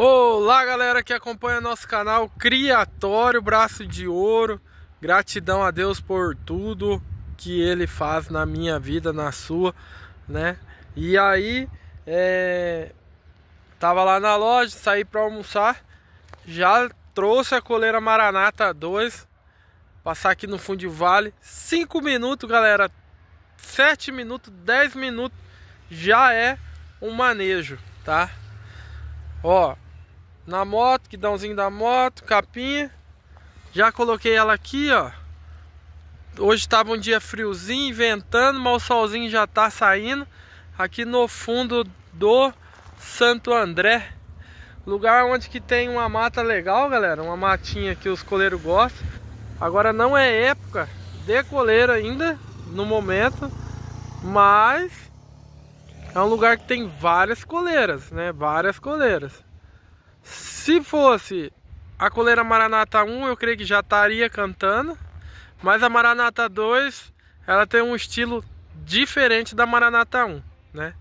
Olá galera que acompanha nosso canal Criatório Braço de Ouro Gratidão a Deus por tudo que ele faz na minha vida, na sua, né? E aí, é... tava lá na loja, saí para almoçar Já trouxe a coleira Maranata 2 Passar aqui no fundo do vale 5 minutos galera 7 minutos, 10 minutos já é um manejo, tá? Ó, na moto, guidãozinho da moto, capinha. Já coloquei ela aqui, ó. Hoje estava um dia friozinho, ventando, mas o solzinho já tá saindo. Aqui no fundo do Santo André. Lugar onde que tem uma mata legal, galera. Uma matinha que os coleiros gostam. Agora não é época de coleiro ainda, no momento. Mas é um lugar que tem várias coleiras, né? Várias coleiras. Se fosse a coleira Maranata 1, eu creio que já estaria cantando. Mas a Maranata 2, ela tem um estilo diferente da Maranata 1, né?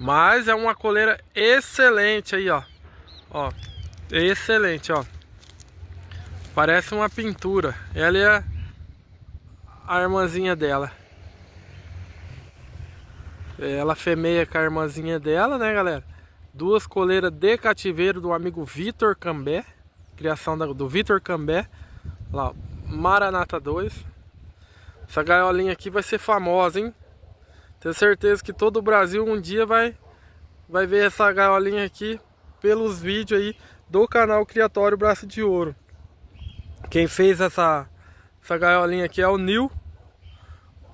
Mas é uma coleira excelente aí, ó. Ó, excelente, ó. Parece uma pintura. Ela é a irmãzinha dela. Ela femeia com a irmãzinha dela, né, galera? duas coleiras de cativeiro do amigo Vitor Cambé, criação do Vitor Cambé, lá, Maranata 2. Essa gaiolinha aqui vai ser famosa, hein? Tenho certeza que todo o Brasil um dia vai, vai ver essa gaiolinha aqui pelos vídeos aí do canal Criatório Braço de Ouro. Quem fez essa, essa gaiolinha aqui é o Nil,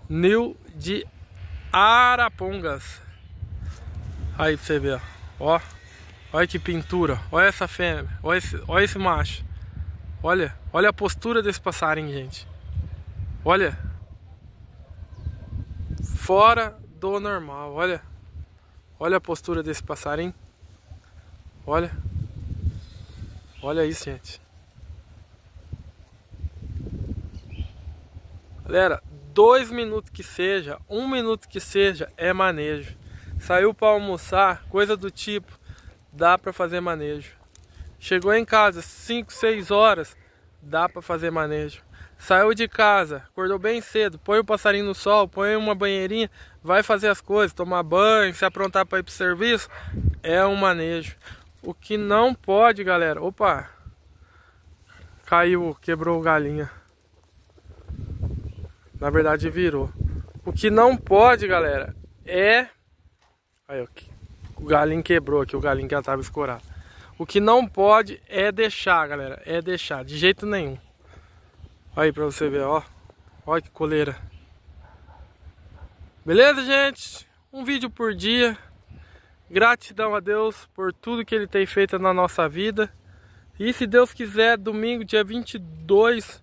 Nil de Arapongas. Aí pra você ver, ó. Ó. Olha que pintura. Olha essa fêmea. Olha esse, olha esse macho. Olha. Olha a postura desse passarinho, gente. Olha. Fora do normal. Olha. Olha a postura desse passarinho. Olha. Olha isso, gente. Galera, dois minutos que seja, um minuto que seja, é manejo saiu para almoçar, coisa do tipo, dá para fazer manejo. Chegou em casa 5, 6 horas, dá para fazer manejo. Saiu de casa, acordou bem cedo, põe o passarinho no sol, põe uma banheirinha, vai fazer as coisas, tomar banho, se aprontar para ir pro serviço, é um manejo. O que não pode, galera, opa, caiu, quebrou o galinha. Na verdade, virou. O que não pode, galera, é Aí, o galinho quebrou aqui, o galinho que já estava escorado. O que não pode é deixar, galera. É deixar, de jeito nenhum. aí pra você ver, ó. Olha que coleira. Beleza, gente? Um vídeo por dia. Gratidão a Deus por tudo que Ele tem feito na nossa vida. E se Deus quiser, domingo, dia 22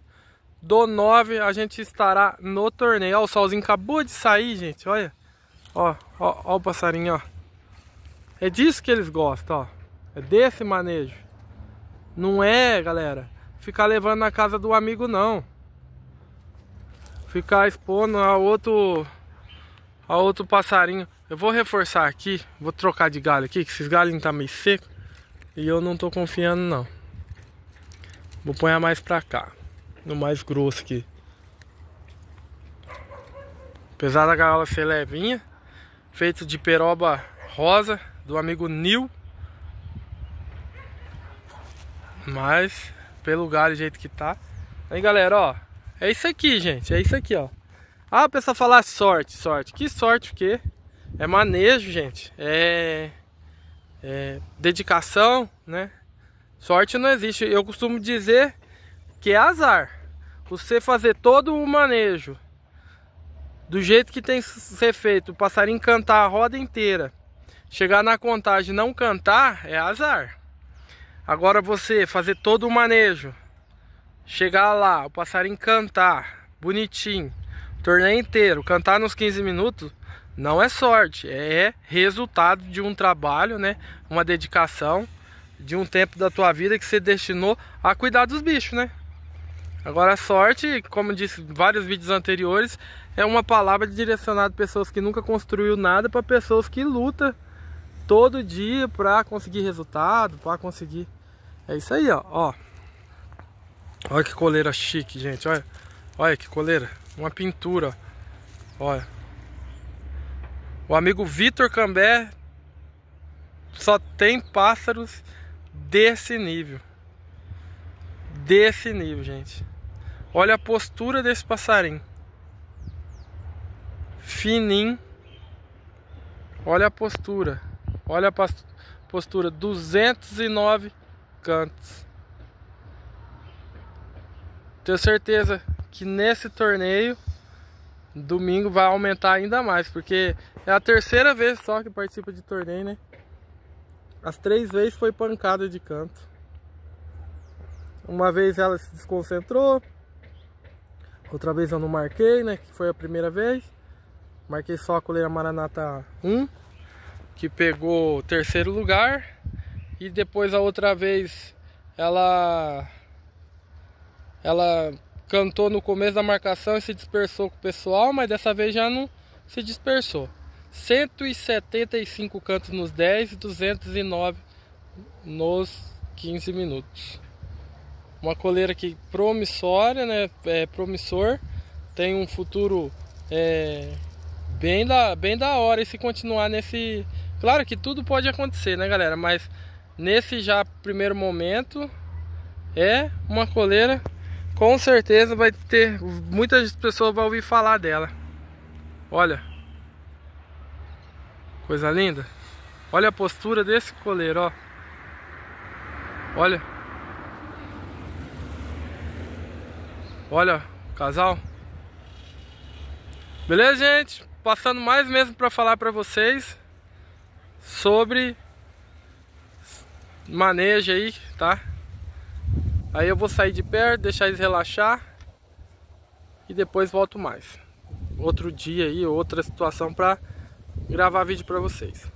do 9, a gente estará no torneio. Ó, o solzinho acabou de sair, gente, olha. Ó, ó, ó o passarinho, ó. É disso que eles gostam, ó. É desse manejo. Não é, galera, ficar levando na casa do amigo, não. Ficar expondo a outro, a outro passarinho. Eu vou reforçar aqui, vou trocar de galho aqui, que esses galhos tá meio seco. E eu não tô confiando, não. Vou pôr mais pra cá. No mais grosso aqui. Apesar da galera ser levinha, feito de peroba rosa do amigo Nil. Mas pelo galho jeito que tá. Aí galera, ó, é isso aqui, gente, é isso aqui, ó. Ah, a pessoa falar sorte, sorte. Que sorte o quê? É manejo, gente. É, é dedicação, né? Sorte não existe. Eu costumo dizer que é azar. Você fazer todo o manejo do jeito que tem que ser feito, o passarinho cantar a roda inteira, chegar na contagem e não cantar, é azar. Agora você fazer todo o manejo, chegar lá, o passarinho cantar, bonitinho, torneio inteiro, cantar nos 15 minutos, não é sorte, é, é resultado de um trabalho, né? Uma dedicação de um tempo da tua vida que você destinou a cuidar dos bichos, né? Agora a sorte, como disse em vários vídeos anteriores, é uma palavra direcionada a pessoas que nunca construiu nada para pessoas que lutam todo dia para conseguir resultado, para conseguir. É isso aí, ó. ó. Olha que coleira chique, gente. Olha, olha que coleira. Uma pintura. Olha. O amigo Vitor Cambé só tem pássaros desse nível desse nível, gente. Olha a postura desse passarinho. Fininho. Olha a postura. Olha a postura. 209 cantos. Tenho certeza que nesse torneio, domingo vai aumentar ainda mais. Porque é a terceira vez só que participa de torneio, né? As três vezes foi pancada de canto. Uma vez ela se desconcentrou, Outra vez eu não marquei, né? Que foi a primeira vez. Marquei só a coleira Maranata 1, que pegou terceiro lugar. E depois a outra vez ela ela cantou no começo da marcação e se dispersou com o pessoal, mas dessa vez já não se dispersou. 175 cantos nos 10 e 209 nos 15 minutos. Uma coleira que promissória, né? É promissor, tem um futuro é, bem, da, bem da hora e se continuar nesse. Claro que tudo pode acontecer, né, galera? Mas nesse já primeiro momento é uma coleira com certeza vai ter muitas pessoas vão ouvir falar dela. Olha. Coisa linda. Olha a postura desse coleiro, ó. Olha. Olha, casal. Beleza, gente? Passando mais mesmo para falar para vocês sobre manejo aí, tá? Aí eu vou sair de perto, deixar eles relaxar e depois volto mais. Outro dia aí, outra situação para gravar vídeo para vocês.